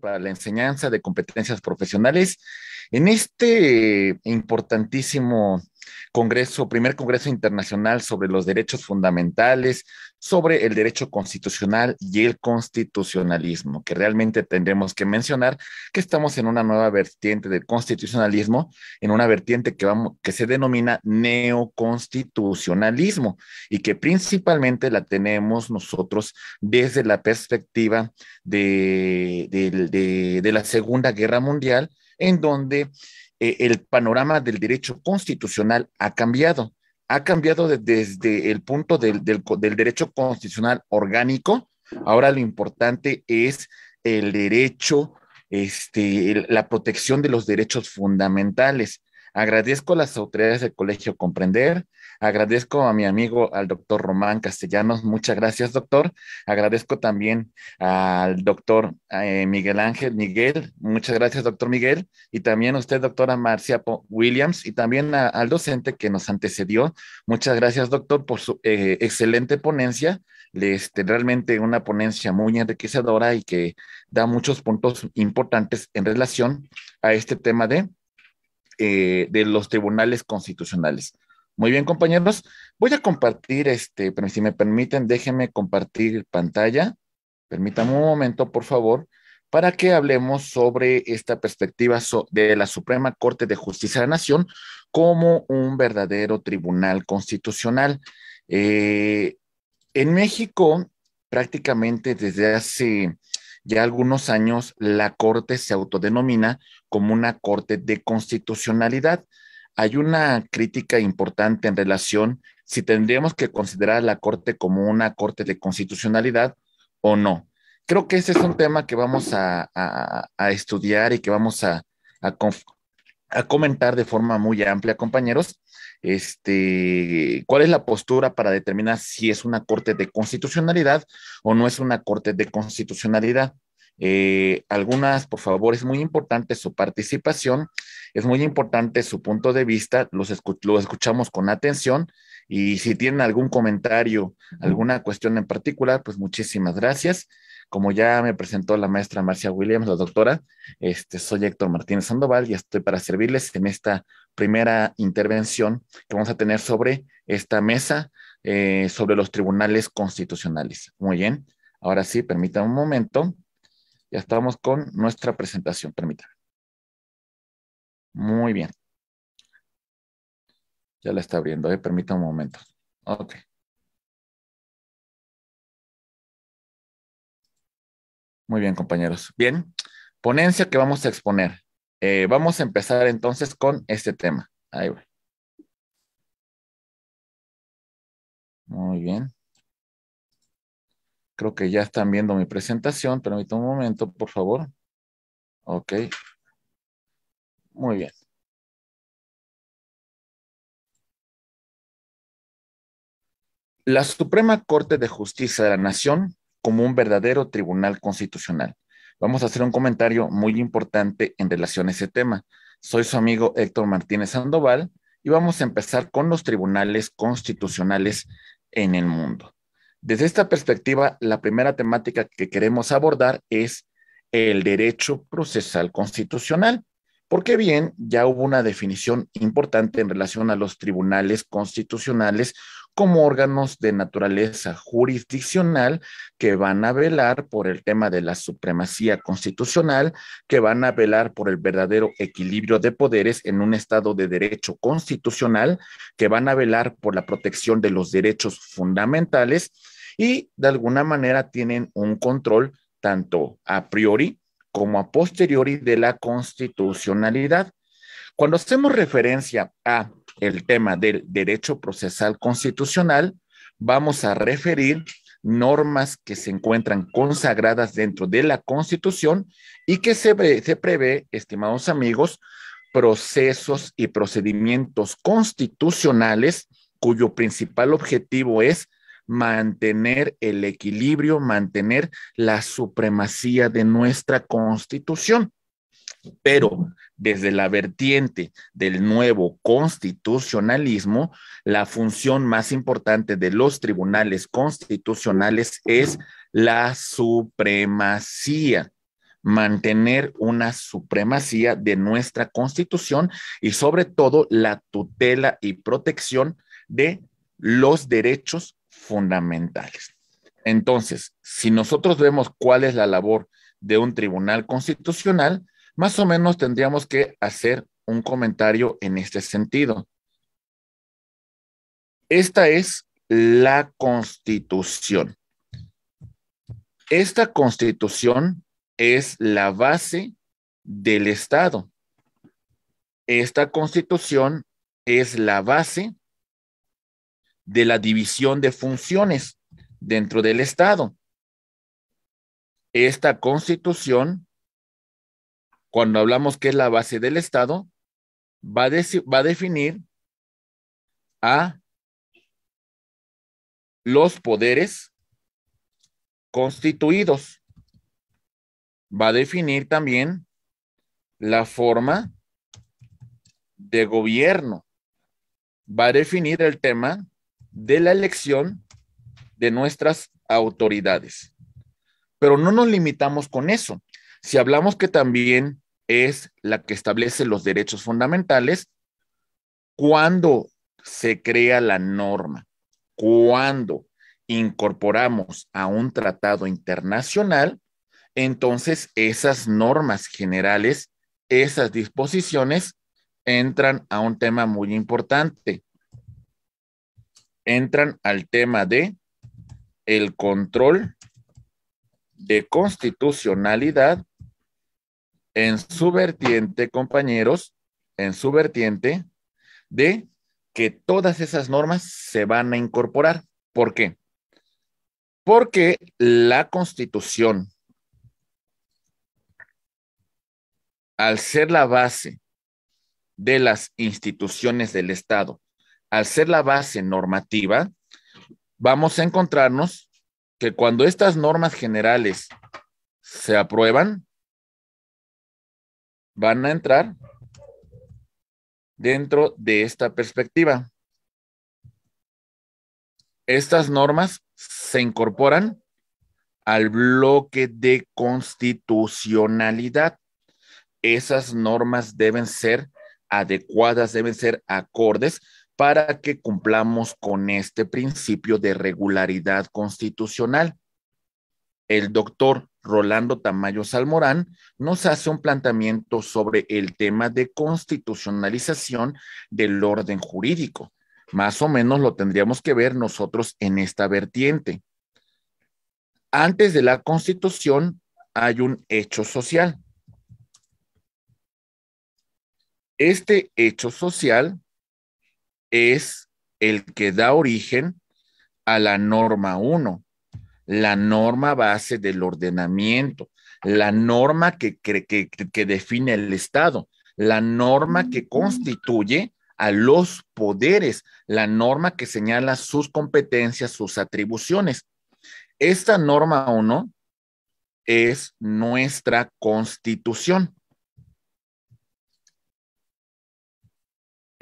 para la enseñanza de competencias profesionales. En este importantísimo Congreso, primer Congreso Internacional sobre los Derechos Fundamentales, sobre el derecho constitucional y el constitucionalismo, que realmente tendremos que mencionar que estamos en una nueva vertiente del constitucionalismo, en una vertiente que, vamos, que se denomina neoconstitucionalismo y que principalmente la tenemos nosotros desde la perspectiva de, de la Segunda Guerra Mundial, en donde eh, el panorama del derecho constitucional ha cambiado. Ha cambiado desde el punto del, derecho constitucional orgánico. Ahora lo importante es el derecho, este, la protección de los derechos fundamentales. Agradezco a las autoridades del Colegio Comprender, Agradezco a mi amigo, al doctor Román Castellanos. Muchas gracias, doctor. Agradezco también al doctor eh, Miguel Ángel Miguel. Muchas gracias, doctor Miguel. Y también a usted, doctora Marcia Williams, y también al docente que nos antecedió. Muchas gracias, doctor, por su eh, excelente ponencia. Este, realmente una ponencia muy enriquecedora y que da muchos puntos importantes en relación a este tema de, eh, de los tribunales constitucionales. Muy bien, compañeros. Voy a compartir este, pero si me permiten, déjenme compartir pantalla. Permítanme un momento, por favor, para que hablemos sobre esta perspectiva de la Suprema Corte de Justicia de la Nación como un verdadero tribunal constitucional. Eh, en México, prácticamente desde hace ya algunos años, la Corte se autodenomina como una Corte de Constitucionalidad. Hay una crítica importante en relación si tendríamos que considerar a la Corte como una Corte de Constitucionalidad o no. Creo que ese es un tema que vamos a, estudiar y que vamos a, comentar de forma muy amplia, compañeros este, cuál es la postura para determinar si es una corte de constitucionalidad o no es una corte de constitucionalidad. Eh, algunas, por favor, es muy importante su participación es muy importante su punto de vista, los lo escuchamos con atención y si tienen algún comentario, alguna cuestión en particular, pues muchísimas gracias. Como ya me presentó la maestra Marcia Williams, la doctora, este, soy Héctor Martínez Sandoval y estoy para servirles en esta primera intervención que vamos a tener sobre esta mesa, eh, sobre los tribunales constitucionales. Muy bien, ahora sí, permítanme un momento. Ya estamos con nuestra presentación, permítanme. Muy bien. Ya la está abriendo, permita eh, permítame un momento. Ok. Muy bien, compañeros. Bien, ponencia que vamos a exponer. Eh, vamos a empezar entonces con este tema. Ahí voy. Muy bien. Creo que ya están viendo mi presentación. Permítame un momento, por favor. Ok. Muy bien. La Suprema Corte de Justicia de la Nación como un verdadero tribunal constitucional. Vamos a hacer un comentario muy importante en relación a ese tema. Soy su amigo Héctor Martínez Sandoval y vamos a empezar con los tribunales constitucionales en el mundo. Desde esta perspectiva, la primera temática que queremos abordar es el derecho procesal constitucional. Porque bien, ya hubo una definición importante en relación a los tribunales constitucionales como órganos de naturaleza jurisdiccional que van a velar por el tema de la supremacía constitucional, que van a velar por el verdadero equilibrio de poderes en un Estado de derecho constitucional, que van a velar por la protección de los derechos fundamentales y de alguna manera tienen un control tanto a priori como a posteriori de la constitucionalidad. Cuando hacemos referencia a el tema del derecho procesal constitucional, vamos a referir normas que se encuentran consagradas dentro de la Constitución y que se, se prevé, estimados amigos, procesos y procedimientos constitucionales cuyo principal objetivo es mantener el equilibrio, mantener la supremacía de nuestra constitución. Pero desde la vertiente del nuevo constitucionalismo, la función más importante de los tribunales constitucionales es la supremacía mantener una supremacía de nuestra constitución y sobre todo la tutela y protección de los derechos fundamentales. Entonces, si nosotros vemos cuál es la labor de un tribunal constitucional, más o menos tendríamos que hacer un comentario en este sentido. Esta es la constitución. Esta constitución es la base del Estado. Esta constitución es la base de la división de funciones dentro del Estado. Esta constitución, cuando hablamos que es la base del Estado, va a, va a definir a los poderes constituidos. Va a definir también la forma de gobierno. Va a definir el tema de la elección de nuestras autoridades. Pero no nos limitamos con eso. Si hablamos que también es la que establece los derechos fundamentales, cuando se crea la norma, cuando incorporamos a un tratado internacional, entonces esas normas generales, esas disposiciones entran a un tema muy importante, entran al tema de el control de constitucionalidad en su vertiente, compañeros, en su vertiente de que todas esas normas se van a incorporar. ¿Por qué? Porque la constitución, al ser la base de las instituciones del Estado al ser la base normativa, vamos a encontrarnos que cuando estas normas generales se aprueban, van a entrar dentro de esta perspectiva. Estas normas se incorporan al bloque de constitucionalidad. Esas normas deben ser adecuadas, deben ser acordes para que cumplamos con este principio de regularidad constitucional. El doctor Rolando Tamayo Salmorán nos hace un planteamiento sobre el tema de constitucionalización del orden jurídico. Más o menos lo tendríamos que ver nosotros en esta vertiente. Antes de la constitución hay un hecho social. Este hecho social es el que da origen a la norma 1, la norma base del ordenamiento, la norma que, define el Estado, la norma que mm. constituye a los poderes, la norma que señala sus competencias, sus atribuciones. Esta norma 1 es nuestra constitución.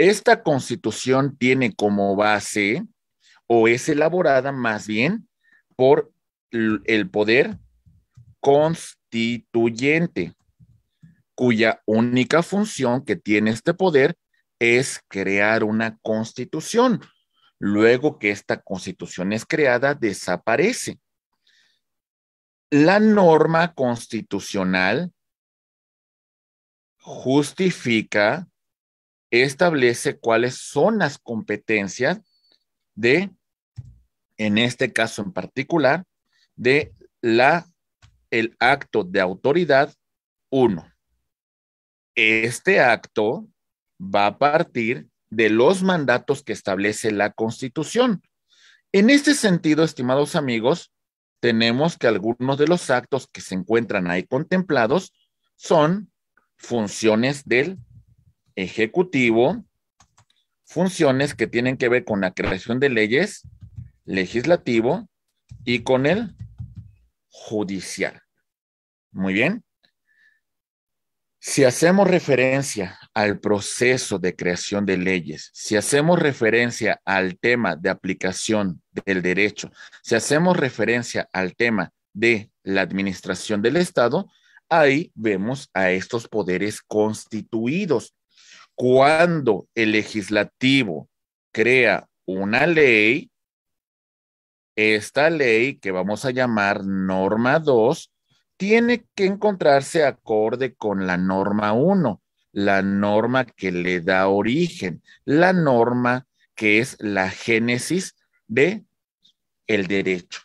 Esta constitución tiene como base o es elaborada más bien por el poder constituyente, cuya única función que tiene este poder es crear una constitución. Luego que esta constitución es creada, desaparece. La norma constitucional justifica establece cuáles son las competencias de, en este caso en particular, de la, el acto de autoridad 1. Este acto va a partir de los mandatos que establece la Constitución. En este sentido, estimados amigos, tenemos que algunos de los actos que se encuentran ahí contemplados son funciones del ejecutivo funciones que tienen que ver con la creación de leyes, legislativo y con el judicial. Muy bien. Si hacemos referencia al proceso de creación de leyes, si hacemos referencia al tema de aplicación del derecho, si hacemos referencia al tema de la administración del Estado, ahí vemos a estos poderes constituidos cuando el legislativo crea una ley, esta ley que vamos a llamar norma 2 tiene que encontrarse acorde con la norma 1, la norma que le da origen, la norma que es la génesis de el derecho.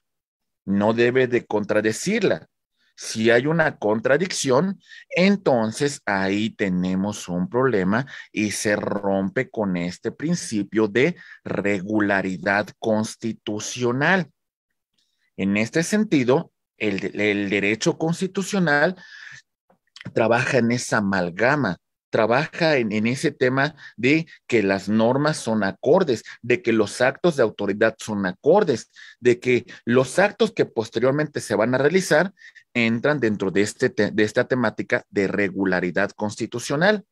No debe de contradecirla, si hay una contradicción, entonces ahí tenemos un problema y se rompe con este principio de regularidad constitucional. En este sentido, el, derecho constitucional trabaja en esa amalgama trabaja en, ese tema de que las normas son acordes, de que los actos de autoridad son acordes, de que los actos que posteriormente se van a realizar entran dentro de, este de esta temática de regularidad constitucional.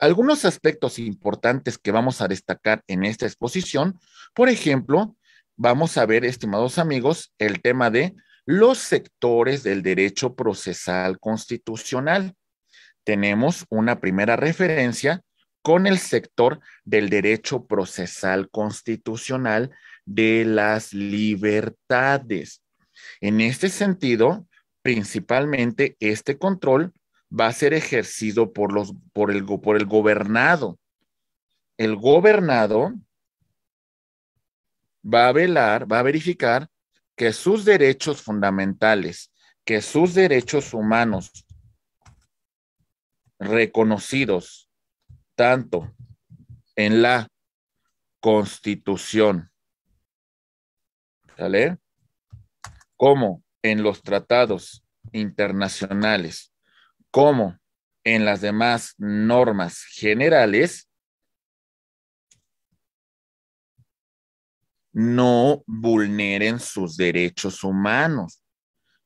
Algunos aspectos importantes que vamos a destacar en esta exposición, por ejemplo, vamos a ver, estimados amigos, el tema de los sectores del derecho procesal constitucional tenemos una primera referencia con el sector del derecho procesal constitucional de las libertades. En este sentido, principalmente este control va a ser ejercido por, los, por, el, por el gobernado. El gobernado va a velar, va a verificar que sus derechos fundamentales, que sus derechos humanos, reconocidos tanto en la Constitución, ¿sale? Como en los tratados internacionales, como en las demás normas generales, no vulneren sus derechos humanos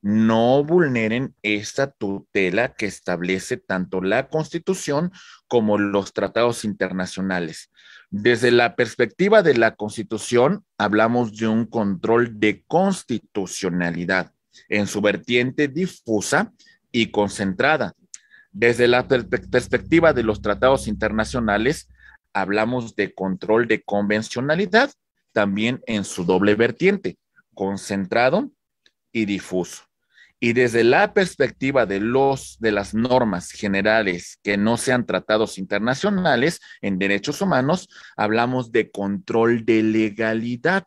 no vulneren esta tutela que establece tanto la Constitución como los tratados internacionales. Desde la perspectiva de la Constitución, hablamos de un control de constitucionalidad en su vertiente difusa y concentrada. Desde la perspectiva de los tratados internacionales, hablamos de control de convencionalidad, también en su doble vertiente, concentrado y difuso. Y desde la perspectiva de los de las normas generales que no sean tratados internacionales en derechos humanos, hablamos de control de legalidad.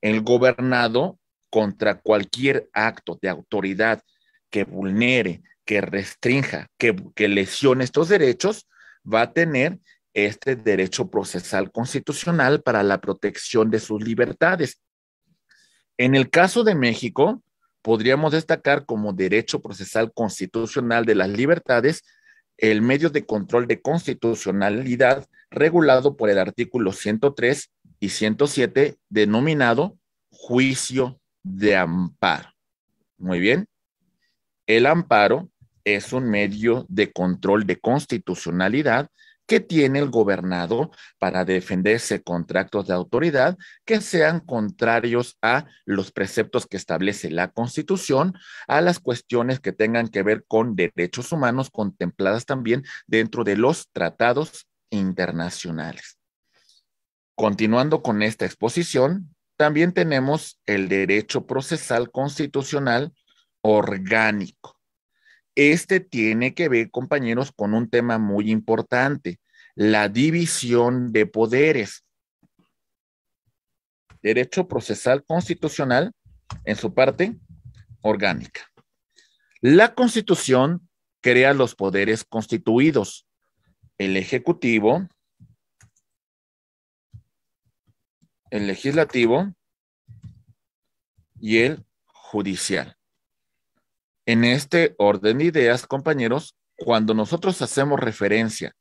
El gobernado contra cualquier acto de autoridad que vulnere, que restrinja, que, que lesione estos derechos, va a tener este derecho procesal constitucional para la protección de sus libertades. En el caso de México, podríamos destacar como derecho procesal constitucional de las libertades el medio de control de constitucionalidad regulado por el artículo 103 y 107 denominado juicio de amparo. Muy bien. El amparo es un medio de control de constitucionalidad que tiene el gobernado para defenderse contra actos de autoridad que sean contrarios a los preceptos que establece la Constitución, a las cuestiones que tengan que ver con derechos humanos contempladas también dentro de los tratados internacionales. Continuando con esta exposición, también tenemos el derecho procesal constitucional orgánico este tiene que ver, compañeros, con un tema muy importante, la división de poderes. Derecho procesal constitucional en su parte orgánica. La constitución crea los poderes constituidos, el ejecutivo, el legislativo y el judicial. En este orden de ideas, compañeros, cuando nosotros hacemos referencia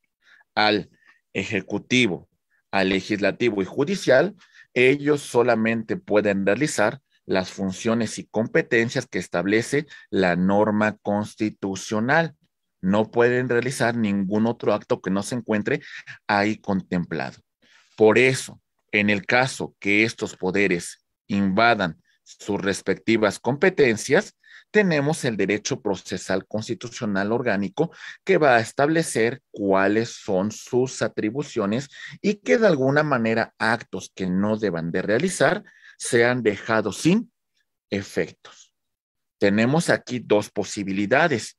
al Ejecutivo, al Legislativo y Judicial, ellos solamente pueden realizar las funciones y competencias que establece la norma constitucional. No pueden realizar ningún otro acto que no se encuentre ahí contemplado. Por eso, en el caso que estos poderes invadan sus respectivas competencias, tenemos el derecho procesal constitucional orgánico que va a establecer cuáles son sus atribuciones y que de alguna manera actos que no deban de realizar sean dejados sin efectos. Tenemos aquí dos posibilidades.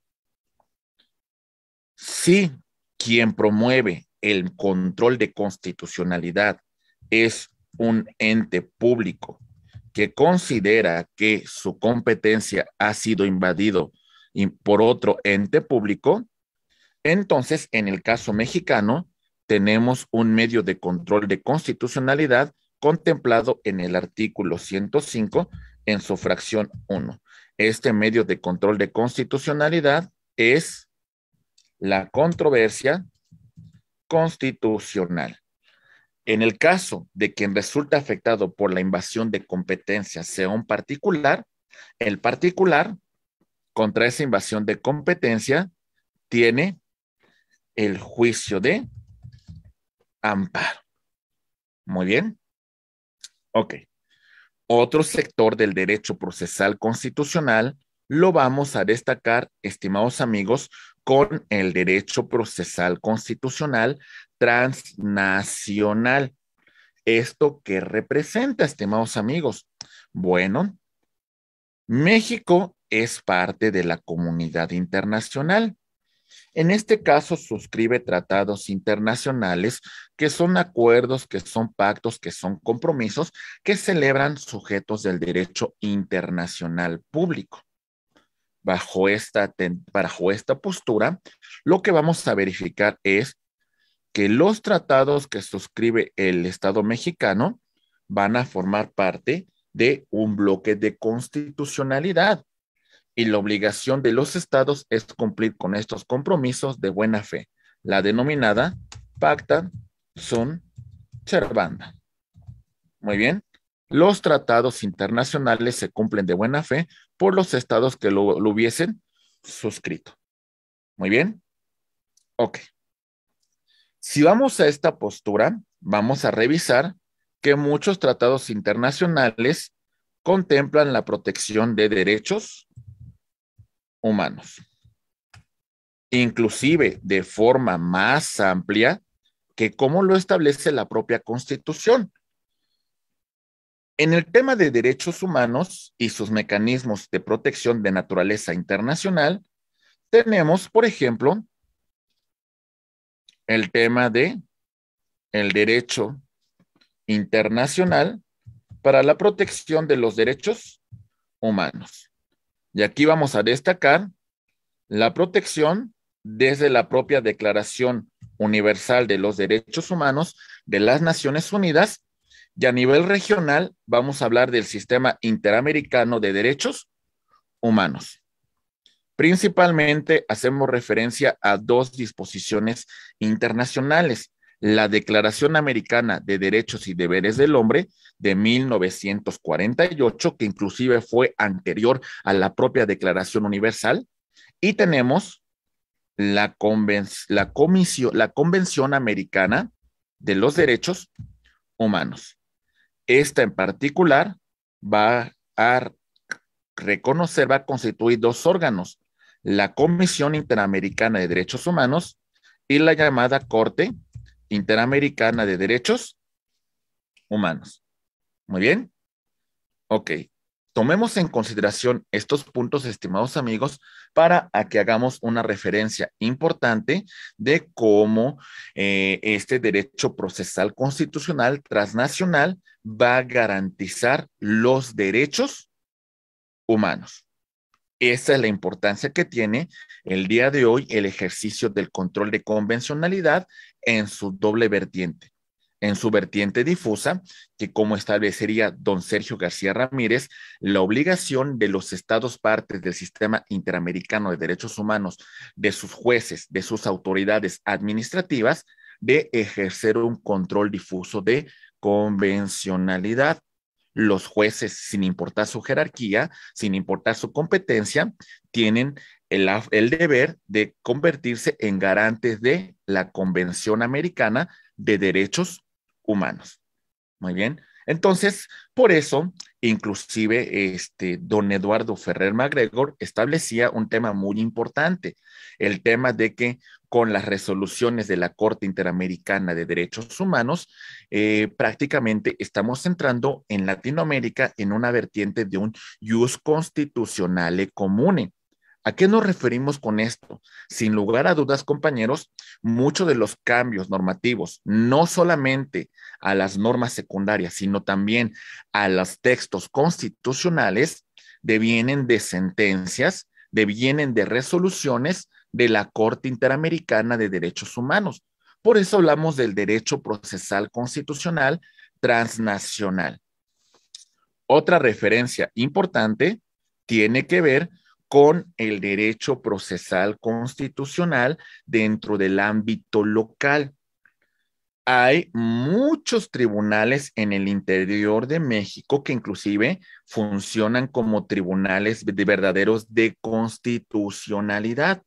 Si quien promueve el control de constitucionalidad es un ente público que considera que su competencia ha sido invadido por otro ente público, entonces en el caso mexicano tenemos un medio de control de constitucionalidad contemplado en el artículo 105 en su fracción 1. Este medio de control de constitucionalidad es la controversia constitucional. En el caso de quien resulta afectado por la invasión de competencia sea un particular, el particular contra esa invasión de competencia tiene el juicio de amparo. Muy bien. Ok. Otro sector del derecho procesal constitucional lo vamos a destacar, estimados amigos, con el derecho procesal constitucional transnacional. ¿Esto qué representa, estimados amigos? Bueno, México es parte de la comunidad internacional. En este caso, suscribe tratados internacionales que son acuerdos, que son pactos, que son compromisos que celebran sujetos del derecho internacional público. Bajo esta, bajo esta postura, lo que vamos a verificar es que los tratados que suscribe el Estado mexicano van a formar parte de un bloque de constitucionalidad y la obligación de los estados es cumplir con estos compromisos de buena fe, la denominada Pacta Sunt Servanda. Muy bien. Los tratados internacionales se cumplen de buena fe por los estados que lo, lo hubiesen suscrito. Muy bien. Ok. Si vamos a esta postura, vamos a revisar que muchos tratados internacionales contemplan la protección de derechos humanos, inclusive de forma más amplia que como lo establece la propia Constitución. En el tema de derechos humanos y sus mecanismos de protección de naturaleza internacional, tenemos, por ejemplo, el tema de el derecho internacional para la protección de los derechos humanos. Y aquí vamos a destacar la protección desde la propia Declaración Universal de los Derechos Humanos de las Naciones Unidas y a nivel regional vamos a hablar del sistema interamericano de derechos humanos. Principalmente hacemos referencia a dos disposiciones internacionales, la Declaración Americana de Derechos y Deberes del Hombre de 1948, que inclusive fue anterior a la propia Declaración Universal, y tenemos la, la, la Convención Americana de los Derechos Humanos. Esta en particular va a reconocer, va a constituir dos órganos, la Comisión Interamericana de Derechos Humanos y la llamada Corte Interamericana de Derechos Humanos. Muy bien. Ok. Tomemos en consideración estos puntos, estimados amigos, para que hagamos una referencia importante de cómo eh, este derecho procesal constitucional transnacional va a garantizar los derechos humanos. Esa es la importancia que tiene el día de hoy el ejercicio del control de convencionalidad en su doble vertiente, en su vertiente difusa, que como establecería don Sergio García Ramírez, la obligación de los estados partes del sistema interamericano de derechos humanos, de sus jueces, de sus autoridades administrativas, de ejercer un control difuso de convencionalidad los jueces, sin importar su jerarquía, sin importar su competencia, tienen el, deber de convertirse en garantes de la Convención Americana de Derechos Humanos. Muy bien. Entonces, por eso, inclusive, este, don Eduardo Ferrer MacGregor establecía un tema muy importante, el tema de que con las resoluciones de la Corte Interamericana de Derechos Humanos, eh, prácticamente estamos entrando en Latinoamérica en una vertiente de un jus constitucional comune. ¿A qué nos referimos con esto? Sin lugar a dudas, compañeros, muchos de los cambios normativos, no solamente a las normas secundarias, sino también a los textos constitucionales, devienen de sentencias, devienen de resoluciones de la Corte Interamericana de Derechos Humanos. Por eso hablamos del derecho procesal constitucional transnacional. Otra referencia importante tiene que ver con con el derecho procesal constitucional dentro del ámbito local. Hay muchos tribunales en el interior de México que inclusive funcionan como tribunales de verdaderos de constitucionalidad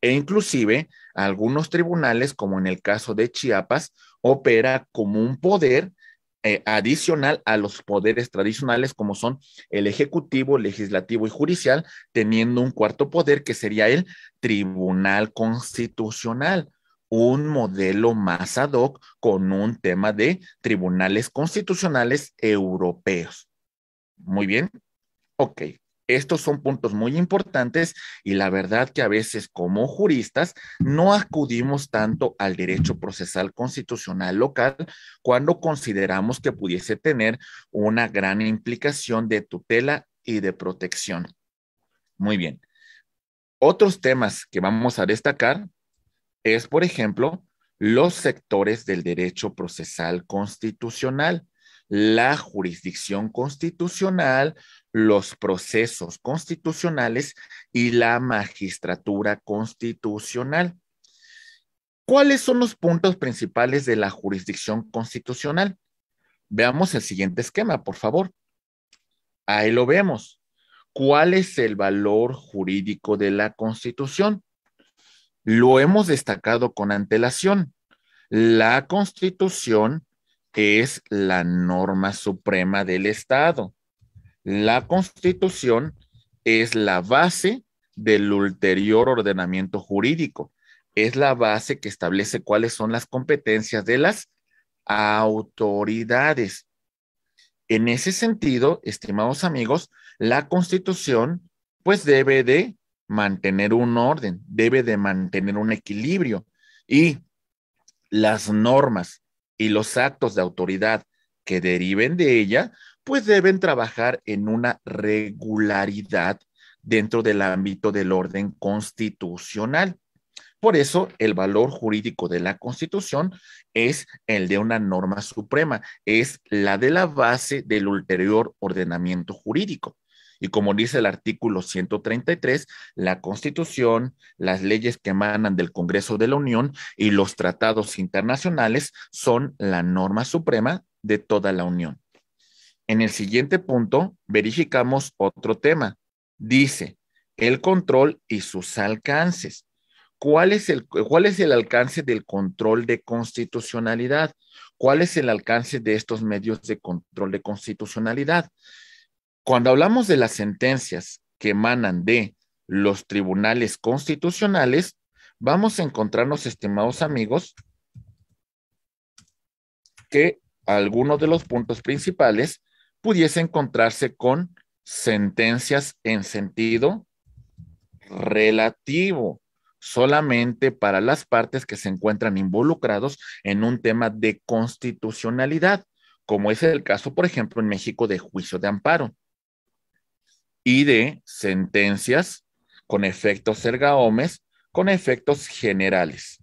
e inclusive algunos tribunales, como en el caso de Chiapas, opera como un poder eh, adicional a los poderes tradicionales como son el ejecutivo, legislativo y judicial, teniendo un cuarto poder que sería el Tribunal Constitucional un modelo más ad hoc con un tema de tribunales constitucionales europeos. Muy bien. Ok. Estos son puntos muy importantes y la verdad que a veces como juristas no acudimos tanto al derecho procesal constitucional local cuando consideramos que pudiese tener una gran implicación de tutela y de protección. Muy bien. Otros temas que vamos a destacar es, por ejemplo, los sectores del derecho procesal constitucional la jurisdicción constitucional, los procesos constitucionales y la magistratura constitucional. ¿Cuáles son los puntos principales de la jurisdicción constitucional? Veamos el siguiente esquema, por favor. Ahí lo vemos. ¿Cuál es el valor jurídico de la Constitución? Lo hemos destacado con antelación. La Constitución es la norma suprema del Estado. La constitución es la base del ulterior ordenamiento jurídico. Es la base que establece cuáles son las competencias de las autoridades. En ese sentido, estimados amigos, la constitución pues debe de mantener un orden, debe de mantener un equilibrio y las normas y los actos de autoridad que deriven de ella, pues deben trabajar en una regularidad dentro del ámbito del orden constitucional. Por eso el valor jurídico de la Constitución es el de una norma suprema, es la de la base del ulterior ordenamiento jurídico. Y como dice el artículo 133, la Constitución, las leyes que emanan del Congreso de la Unión y los tratados internacionales son la norma suprema de toda la Unión. En el siguiente punto, verificamos otro tema. Dice, el control y sus alcances. ¿Cuál es, el, ¿Cuál es el alcance del control de constitucionalidad? ¿Cuál es el alcance de estos medios de control de constitucionalidad? Cuando hablamos de las sentencias que emanan de los tribunales constitucionales, vamos a encontrarnos, estimados amigos, que algunos de los puntos principales pudiese encontrarse con sentencias en sentido relativo, solamente para las partes que se encuentran involucrados en un tema de constitucionalidad, como es el caso, por ejemplo, en México de juicio de amparo y de sentencias con efectos ergaomes, con efectos generales.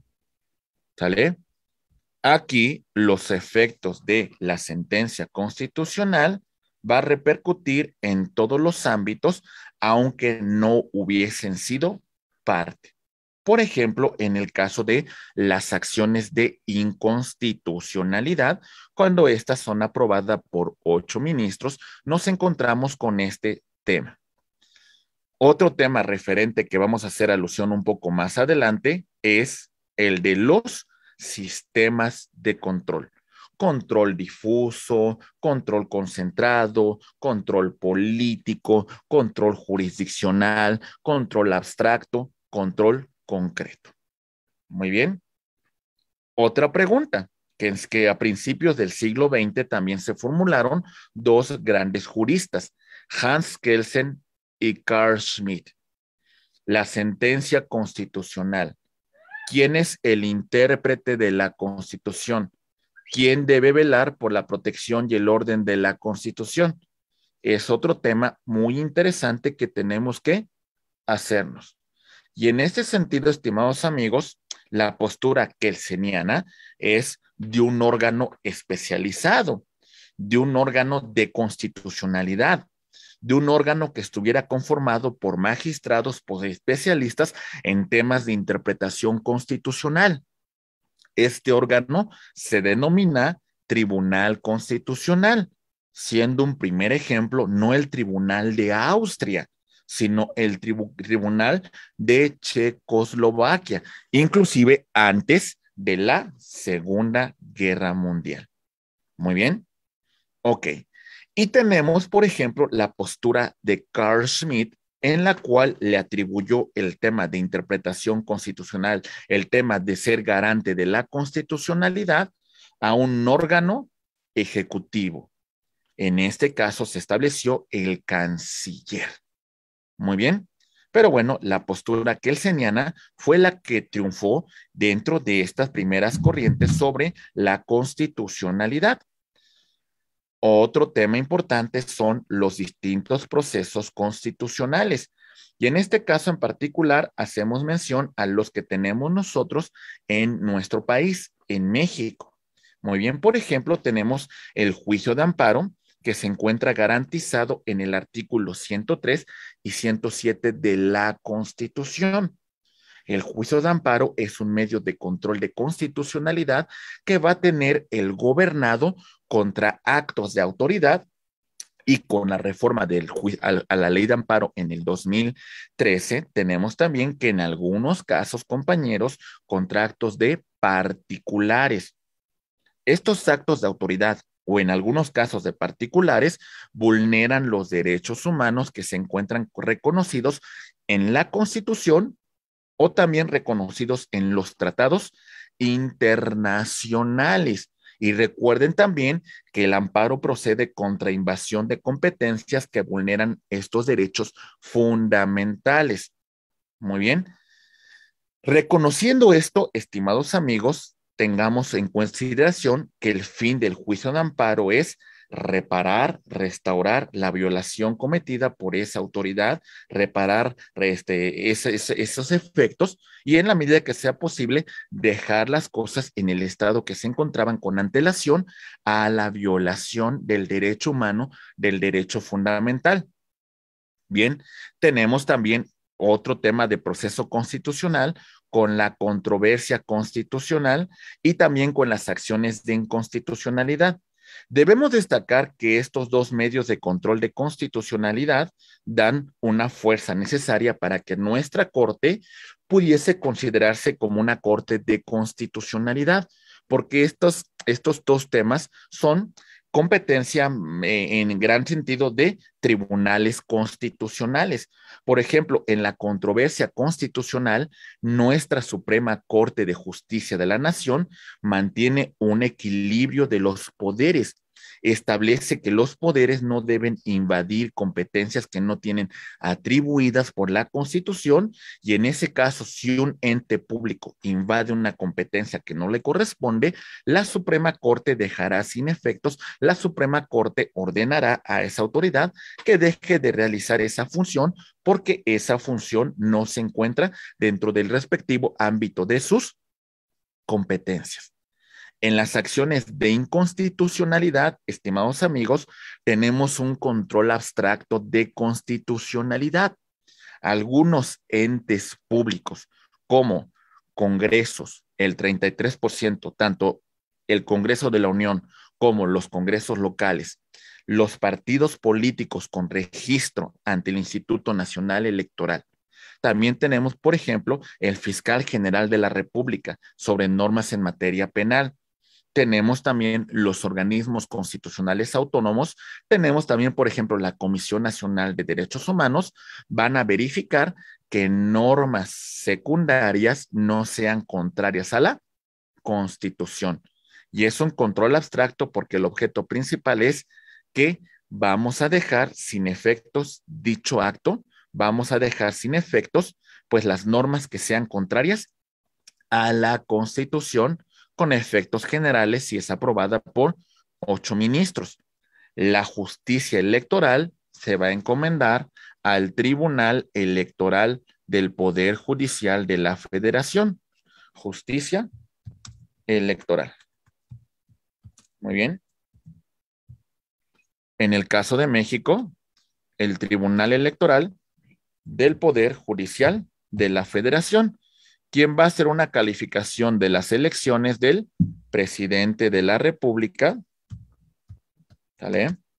¿Sale? Aquí los efectos de la sentencia constitucional va a repercutir en todos los ámbitos, aunque no hubiesen sido parte. Por ejemplo, en el caso de las acciones de inconstitucionalidad, cuando estas son aprobadas por ocho ministros, nos encontramos con este tema. Otro tema referente que vamos a hacer alusión un poco más adelante es el de los sistemas de control. Control difuso, control concentrado, control político, control jurisdiccional, control abstracto, control concreto. Muy bien. Otra pregunta, que es que a principios del siglo XX también se formularon dos grandes juristas, Hans Kelsen y Carl Schmitt. La sentencia constitucional. ¿Quién es el intérprete de la Constitución? ¿Quién debe velar por la protección y el orden de la Constitución? Es otro tema muy interesante que tenemos que hacernos. Y en este sentido, estimados amigos, la postura kelseniana es de un órgano especializado, de un órgano de constitucionalidad, de un órgano que estuviera conformado por magistrados, por especialistas en temas de interpretación constitucional. Este órgano se denomina Tribunal Constitucional, siendo un primer ejemplo no el Tribunal de Austria, sino el Tribunal de Checoslovaquia, inclusive antes de la Segunda Guerra Mundial. Muy bien. Ok. Y tenemos, por ejemplo, la postura de Carl Schmitt, en la cual le atribuyó el tema de interpretación constitucional, el tema de ser garante de la constitucionalidad a un órgano ejecutivo. En este caso se estableció el canciller. Muy bien. Pero bueno, la postura que kelseniana fue la que triunfó dentro de estas primeras corrientes sobre la constitucionalidad. Otro tema importante son los distintos procesos constitucionales. Y en este caso en particular hacemos mención a los que tenemos nosotros en nuestro país, en México. Muy bien, por ejemplo, tenemos el juicio de amparo que se encuentra garantizado en el artículo 103 y 107 de la Constitución. El juicio de amparo es un medio de control de constitucionalidad que va a tener el gobernado contra actos de autoridad y con la reforma del a la ley de amparo en el 2013, tenemos también que en algunos casos, compañeros, contra actos de particulares. Estos actos de autoridad o en algunos casos de particulares vulneran los derechos humanos que se encuentran reconocidos en la Constitución o también reconocidos en los tratados internacionales. Y recuerden también que el amparo procede contra invasión de competencias que vulneran estos derechos fundamentales. Muy bien. Reconociendo esto, estimados amigos, tengamos en consideración que el fin del juicio de amparo es reparar, restaurar la violación cometida por esa autoridad, reparar este, esos efectos y en la medida que sea posible dejar las cosas en el estado que se encontraban con antelación a la violación del derecho humano, del derecho fundamental. Bien, tenemos también otro tema de proceso constitucional con la controversia constitucional y también con las acciones de inconstitucionalidad. Debemos destacar que estos dos medios de control de constitucionalidad dan una fuerza necesaria para que nuestra Corte pudiese considerarse como una Corte de constitucionalidad, porque estos, estos dos temas son competencia mm, eh, en gran sentido de tribunales constitucionales. Por ejemplo, en la controversia constitucional, nuestra Suprema Corte de Justicia de la Nación mantiene un equilibrio de los poderes establece que los poderes no deben invadir competencias que no tienen atribuidas por la Constitución y en ese caso, si un ente público invade una competencia que no le corresponde, la Suprema Corte dejará sin efectos, la Suprema Corte ordenará a esa autoridad que deje de realizar esa función porque esa función no se encuentra dentro del respectivo ámbito de sus competencias. En las acciones de inconstitucionalidad, estimados amigos, tenemos un control abstracto de constitucionalidad. Algunos entes públicos, como congresos, el 33%, tanto el Congreso de la Unión como los congresos locales, los partidos políticos con registro ante el Instituto Nacional Electoral. También tenemos, por ejemplo, el fiscal general de la República sobre normas en materia penal, tenemos también los organismos constitucionales autónomos, tenemos también, por ejemplo, la Comisión Nacional de Derechos Humanos, van a verificar que normas secundarias no sean contrarias a la Constitución. Y es un control abstracto porque el objeto principal es que vamos a dejar sin efectos dicho acto, vamos a dejar sin efectos pues las normas que sean contrarias a la Constitución con efectos generales si es aprobada por ocho ministros. La justicia electoral se va a encomendar al Tribunal Electoral del Poder Judicial de la Federación. Justicia electoral. Muy bien. En el caso de México, el Tribunal Electoral del Poder Judicial de la Federación quien va a hacer una calificación de las elecciones del presidente de la República,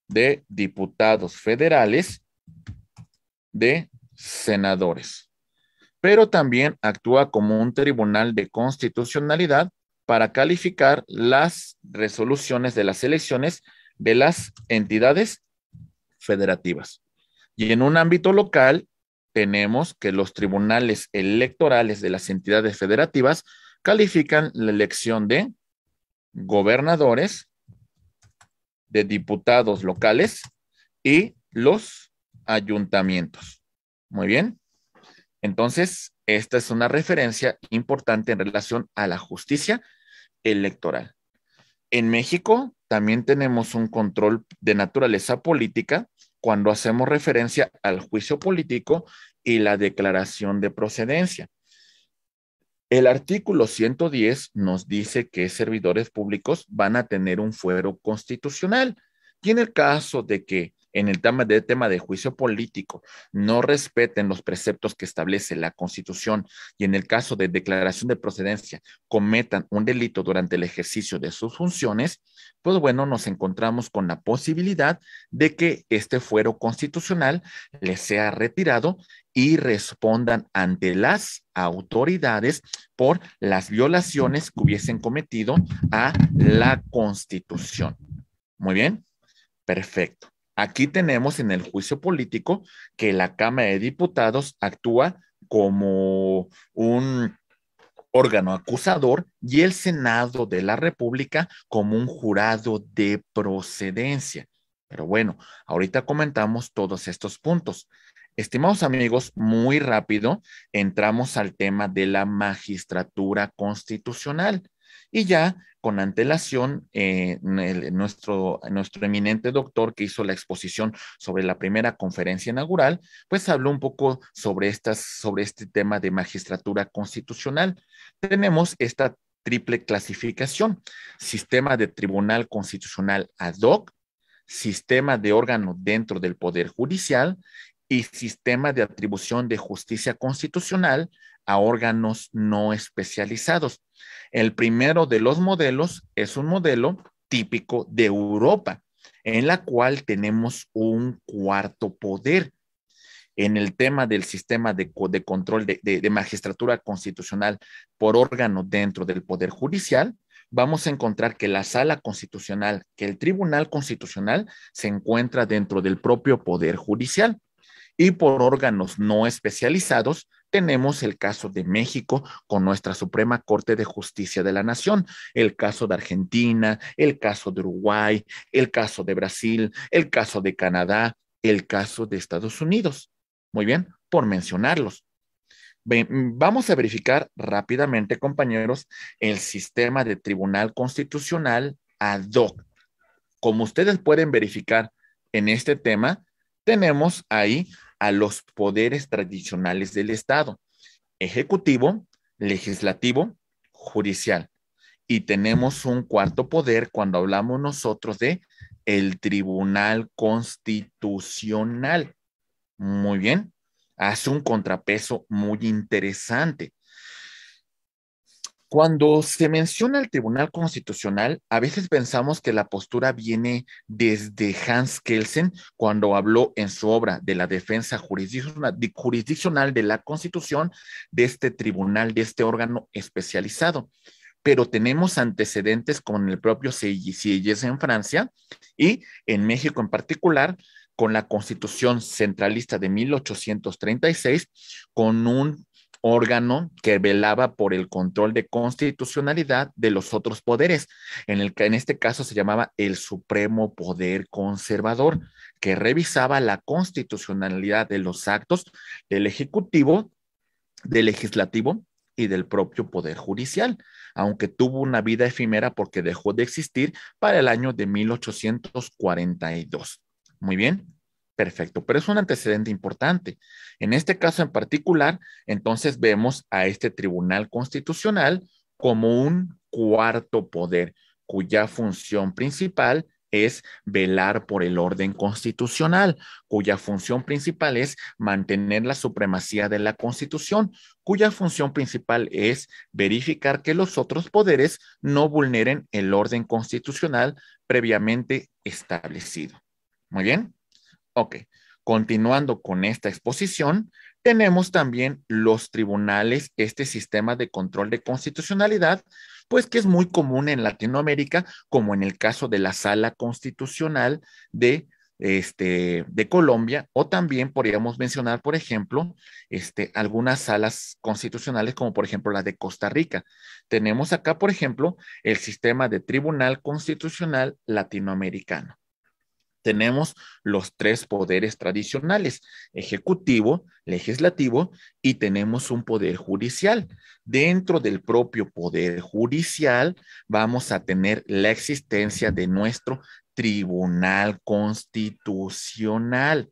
de diputados federales, de senadores. Pero también actúa como un tribunal de constitucionalidad para calificar las resoluciones de las elecciones de las entidades federativas. Y en un ámbito local, tenemos que los tribunales electorales de las entidades federativas califican la elección de gobernadores, de diputados locales y los ayuntamientos. Muy bien. Entonces, esta es una referencia importante en relación a la justicia electoral. En México también tenemos un control de naturaleza política cuando hacemos referencia al juicio político y la declaración de procedencia. El artículo 110 nos dice que servidores públicos van a tener un fuero constitucional. Y en el caso de que en el tema de, tema de juicio político no respeten los preceptos que establece la Constitución y en el caso de declaración de procedencia cometan un delito durante el ejercicio de sus funciones, pues bueno, nos encontramos con la posibilidad de que este fuero constitucional les sea retirado y respondan ante las autoridades por las violaciones que hubiesen cometido a la Constitución. Muy bien, perfecto. Aquí tenemos en el juicio político que la Cámara de Diputados actúa como un órgano acusador y el Senado de la República como un jurado de procedencia. Pero bueno, ahorita comentamos todos estos puntos. Estimados amigos, muy rápido entramos al tema de la magistratura constitucional y ya con antelación, eh, nuestro, nuestro eminente doctor que hizo la exposición sobre la primera conferencia inaugural, pues habló un poco sobre, estas, sobre este tema de magistratura constitucional. Tenemos esta triple clasificación, sistema de tribunal constitucional ad hoc, sistema de órgano dentro del Poder Judicial y sistema de atribución de justicia constitucional a órganos no especializados. El primero de los modelos es un modelo típico de Europa, en la cual tenemos un cuarto poder. En el tema del sistema de, control de magistratura constitucional por órgano dentro del Poder Judicial, vamos a encontrar que la sala constitucional, que el Tribunal Constitucional se encuentra dentro del propio Poder Judicial. Y por órganos no especializados, tenemos el caso de México con nuestra Suprema Corte de Justicia de la Nación, el caso de Argentina, el caso de Uruguay, el caso de Brasil, el caso de Canadá, el caso de Estados Unidos. Muy bien, por mencionarlos. Mm, vamos a verificar rápidamente, compañeros, el sistema de tribunal constitucional ad hoc. Como ustedes pueden verificar en este tema, tenemos ahí a los poderes tradicionales del Estado, ejecutivo, legislativo, judicial. Y tenemos un cuarto poder cuando hablamos nosotros de el Tribunal Constitucional. Muy bien, hace un contrapeso muy interesante. Cuando se menciona el Tribunal Constitucional, a veces pensamos que la postura viene desde Hans Kelsen cuando habló en su obra de la defensa jurisdiccional de la Constitución de este tribunal, de este órgano especializado. Pero tenemos antecedentes con el propio Sieyes en Francia y en México en particular, con la Constitución Centralista de 1836, con un órgano que velaba por el control de constitucionalidad de los otros poderes. En, el, en este caso se llamaba el Supremo Poder Conservador, que revisaba la constitucionalidad de los actos del Ejecutivo, del Legislativo y del propio Poder Judicial, aunque tuvo una vida efímera porque dejó de existir para el año de 1842. Muy bien. Perfecto, pero es un antecedente importante. En este caso en particular, entonces vemos a este Tribunal Constitucional como un cuarto poder cuya función principal es velar por el orden constitucional, cuya función principal es mantener la supremacía de la Constitución, cuya función principal es verificar que los otros poderes no vulneren el orden constitucional previamente establecido. Muy bien. Ok, continuando con esta exposición, tenemos también los tribunales, este sistema de control de constitucionalidad, pues que es muy común en Latinoamérica, como en el caso de la Sala Constitucional de, este, de Colombia, o también podríamos mencionar, por ejemplo, este, algunas salas constitucionales, como por ejemplo la de Costa Rica. Tenemos acá, por ejemplo, el sistema de Tribunal Constitucional Latinoamericano tenemos los tres poderes tradicionales, ejecutivo, legislativo y tenemos un poder judicial. Dentro del propio poder judicial vamos a tener la existencia de nuestro tribunal constitucional.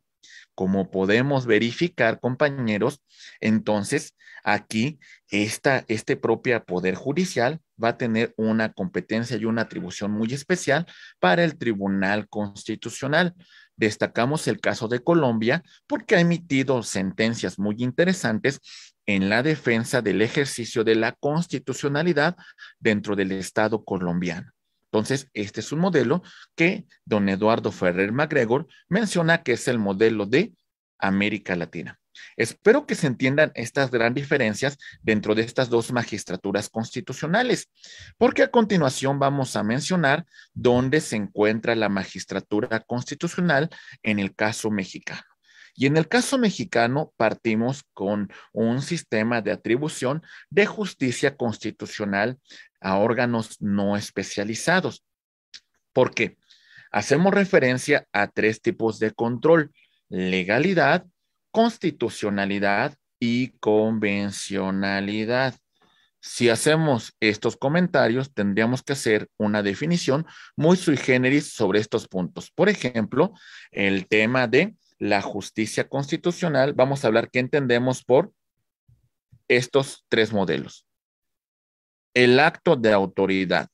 Como podemos verificar, compañeros, entonces aquí esta, este propio poder judicial va a tener una competencia y una atribución muy especial para el Tribunal Constitucional. Destacamos el caso de Colombia porque ha emitido sentencias muy interesantes en la defensa del ejercicio de la constitucionalidad dentro del Estado colombiano. Entonces, este es un modelo que don Eduardo Ferrer MacGregor menciona que es el modelo de América Latina. Espero que se entiendan estas gran diferencias dentro de estas dos magistraturas constitucionales, porque a continuación vamos a mencionar dónde se encuentra la magistratura constitucional en el caso mexicano. Y en el caso mexicano, partimos con un sistema de atribución de justicia constitucional a órganos no especializados. ¿Por qué? Hacemos referencia a tres tipos de control, legalidad, constitucionalidad y convencionalidad. Si hacemos estos comentarios, tendríamos que hacer una definición muy sui generis sobre estos puntos. Por ejemplo, el tema de la justicia constitucional, vamos a hablar qué entendemos por estos tres modelos. El acto de autoridad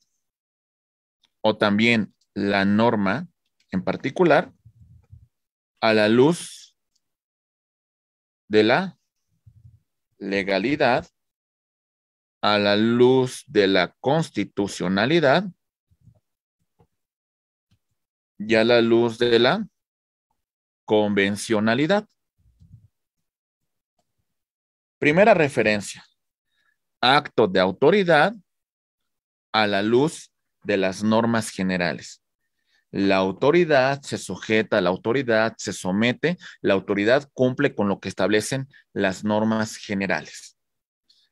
o también la norma en particular a la luz de la legalidad, a la luz de la constitucionalidad y a la luz de la Convencionalidad. Primera referencia. Acto de autoridad a la luz de las normas generales. La autoridad se sujeta, la autoridad se somete, la autoridad cumple con lo que establecen las normas generales.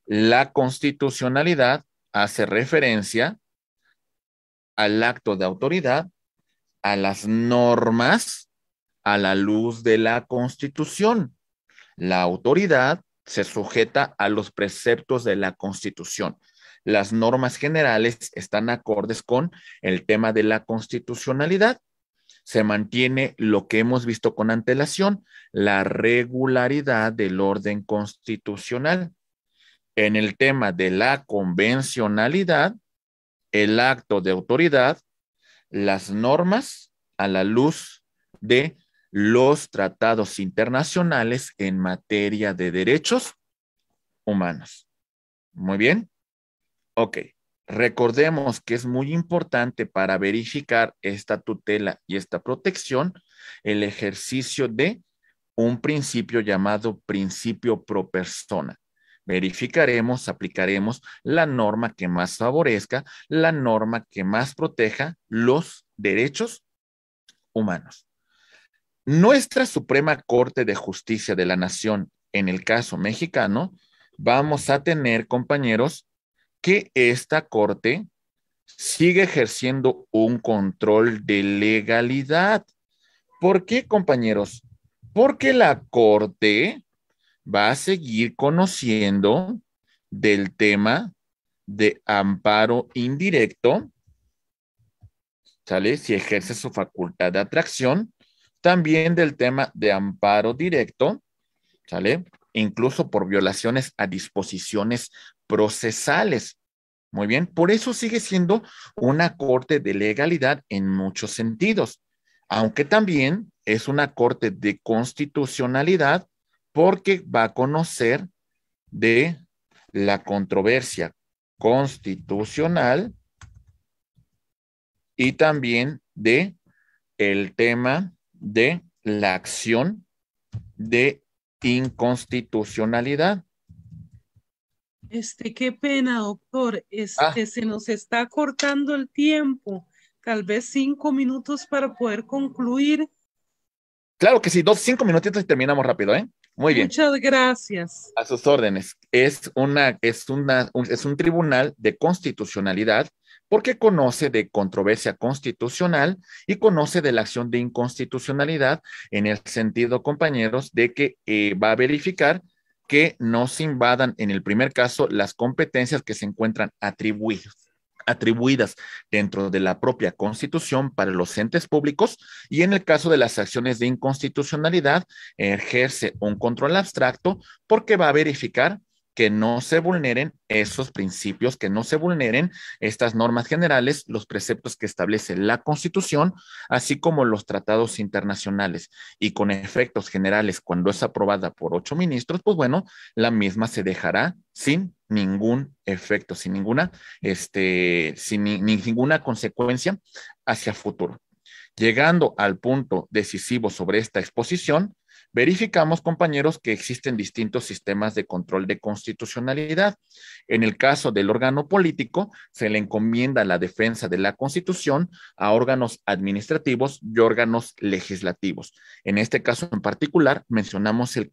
La constitucionalidad hace referencia al acto de autoridad, a las normas a la luz de la Constitución. La autoridad se sujeta a los preceptos de la Constitución. Las normas generales están acordes con el tema de la constitucionalidad. Se mantiene lo que hemos visto con antelación, la regularidad del orden constitucional. En el tema de la convencionalidad, el acto de autoridad, las normas a la luz de los tratados internacionales en materia de derechos humanos. Muy bien. Ok. Recordemos que es muy importante para verificar esta tutela y esta protección el ejercicio de un principio llamado principio pro persona. Verificaremos, aplicaremos la norma que más favorezca, la norma que más proteja los derechos humanos. Nuestra Suprema Corte de Justicia de la Nación, en el caso mexicano, vamos a tener, compañeros, que esta Corte sigue ejerciendo un control de legalidad. ¿Por qué, compañeros? Porque la Corte va a seguir conociendo del tema de amparo indirecto, ¿sale? Si ejerce su facultad de atracción también del tema de amparo directo, ¿sale? Incluso por violaciones a disposiciones procesales. Muy bien, por eso sigue siendo una corte de legalidad en muchos sentidos, aunque también es una corte de constitucionalidad porque va a conocer de la controversia constitucional y también de el tema de la acción de inconstitucionalidad. Este, qué pena, doctor. Ah. Este, se nos está cortando el tiempo. Tal vez cinco minutos para poder concluir. Claro que sí, dos, cinco minutitos y terminamos rápido, ¿eh? Muy bien. Muchas gracias. A sus órdenes. Es, una, es, una, es un tribunal de constitucionalidad porque conoce de controversia constitucional y conoce de la acción de inconstitucionalidad en el sentido, compañeros, de que eh, va a verificar que no se invadan, en el primer caso, las competencias que se encuentran atribuidas dentro de la propia Constitución para los entes públicos y en el caso de las acciones de inconstitucionalidad ejerce un control abstracto porque va a verificar que no se vulneren esos principios, que no se vulneren estas normas generales, los preceptos que establece la Constitución, así como los tratados internacionales. Y con efectos generales, cuando es aprobada por ocho ministros, pues bueno, la misma se dejará sin ningún efecto, sin ninguna, este, sin ninguna consecuencia hacia futuro. Llegando al punto decisivo sobre esta exposición, Verificamos, compañeros, que existen distintos sistemas de control de constitucionalidad. En el caso del órgano político, se le encomienda la defensa de la Constitución a órganos administrativos y órganos legislativos. En este caso en particular, mencionamos el,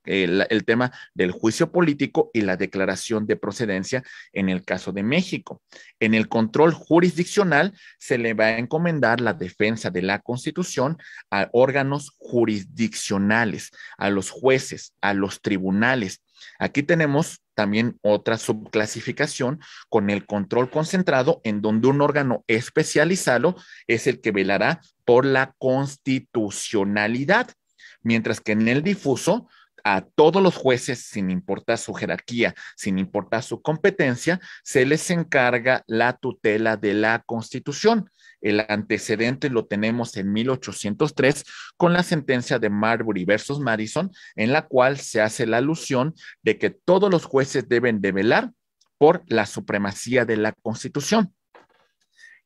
tema del juicio político y la declaración de procedencia en el caso de México. En el control jurisdiccional, se le va a encomendar la defensa de la Constitución a órganos jurisdiccionales a los jueces, a los tribunales. Aquí tenemos también otra subclasificación con el control concentrado, en donde un órgano especializado es el que velará por la constitucionalidad, mientras que en el difuso a todos los jueces, sin importar su jerarquía, sin importar su competencia, se les encarga la tutela de la Constitución. El antecedente lo tenemos en 1803 con la sentencia de Marbury versus Madison, en la cual se hace la alusión de que todos los jueces deben de velar por la supremacía de la Constitución.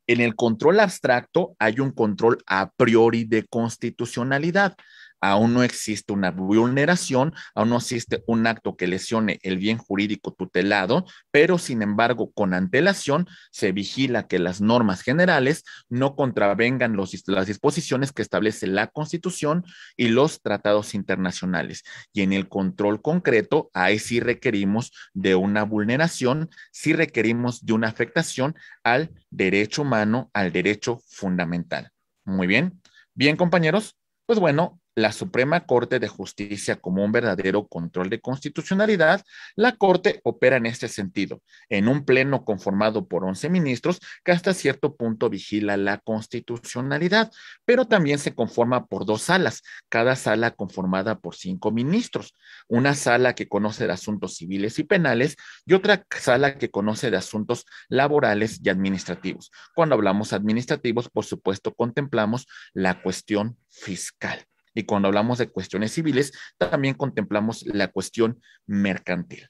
En el control abstracto hay un control a priori de constitucionalidad aún no existe una vulneración, aún no existe un acto que lesione el bien jurídico tutelado, pero sin embargo, con antelación se vigila que las normas generales no contravengan las disposiciones que establece la Constitución y los tratados internacionales. Y en el control concreto, ahí sí requerimos de una vulneración, sí requerimos de una afectación al derecho humano, al derecho fundamental. Muy bien. Bien, compañeros, pues bueno, la Suprema Corte de Justicia como un verdadero control de constitucionalidad, la Corte opera en este sentido, en un pleno conformado por 11 ministros que hasta cierto punto vigila la constitucionalidad, pero también se conforma por dos salas, cada sala conformada por cinco ministros, una sala que conoce de asuntos civiles y penales y otra sala que conoce de asuntos laborales y administrativos. Cuando hablamos administrativos, por supuesto, contemplamos la cuestión fiscal y cuando hablamos de cuestiones civiles, también contemplamos la cuestión mercantil.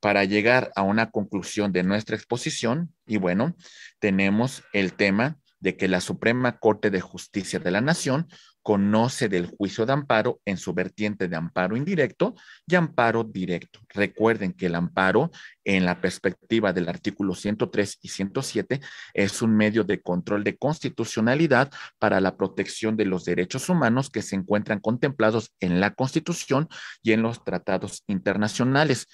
Para llegar a una conclusión de nuestra exposición, y bueno, tenemos el tema de que la Suprema Corte de Justicia de la Nación conoce del juicio de amparo en su vertiente de amparo indirecto y amparo directo. Recuerden que el amparo, en la perspectiva del artículo 103 y 107, es un medio de control de constitucionalidad para la protección de los derechos humanos que se encuentran contemplados en la Constitución y en los tratados internacionales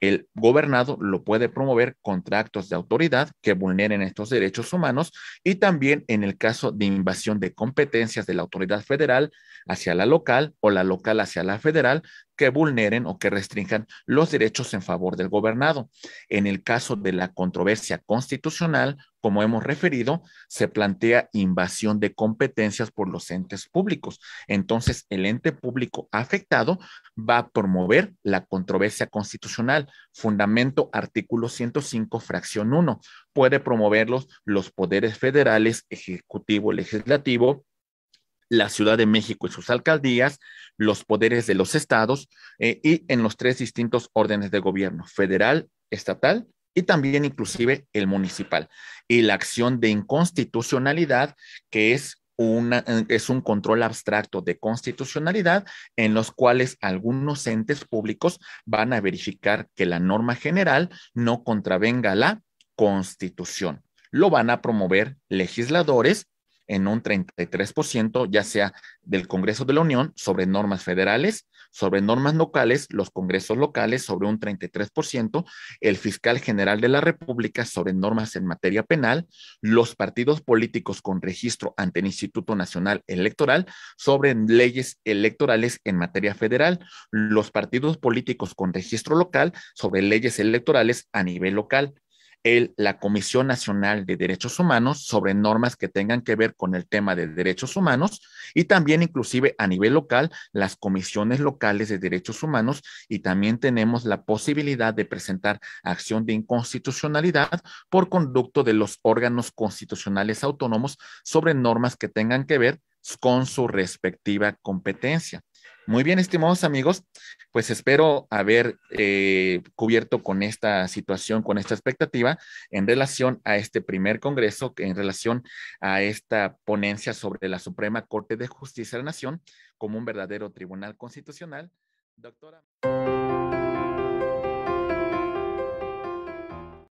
el gobernado lo puede promover contra actos de autoridad que vulneren estos derechos humanos y también en el caso de invasión de competencias de la autoridad federal hacia la local o la local hacia la federal, que vulneren o que restrinjan los derechos en favor del gobernado. En el caso de la controversia constitucional, como hemos referido, se plantea invasión de competencias por los entes públicos. Entonces, el ente público afectado va a promover la controversia constitucional, fundamento artículo 105, fracción 1. Puede promoverlos los poderes federales, ejecutivo, legislativo, la Ciudad de México y sus alcaldías, los poderes de los estados eh, y en los tres distintos órdenes de gobierno, federal, estatal y también inclusive el municipal. Y la acción de inconstitucionalidad, que es una, es un control abstracto de constitucionalidad en los cuales algunos entes públicos van a verificar que la norma general no contravenga la constitución. Lo van a promover legisladores en un 33%, ya sea del Congreso de la Unión sobre normas federales, sobre normas locales, los congresos locales sobre un 33%, el fiscal general de la República sobre normas en materia penal, los partidos políticos con registro ante el Instituto Nacional Electoral sobre leyes electorales en materia federal, los partidos políticos con registro local sobre leyes electorales a nivel local el, la Comisión Nacional de Derechos Humanos sobre normas que tengan que ver con el tema de derechos humanos y también inclusive a nivel local las comisiones locales de derechos humanos y también tenemos la posibilidad de presentar acción de inconstitucionalidad por conducto de los órganos constitucionales autónomos sobre normas que tengan que ver con su respectiva competencia. Muy bien, estimados amigos, pues espero haber eh, cubierto con esta situación, con esta expectativa en relación a este primer Congreso, en relación a esta ponencia sobre la Suprema Corte de Justicia de la Nación como un verdadero tribunal constitucional. Doctora.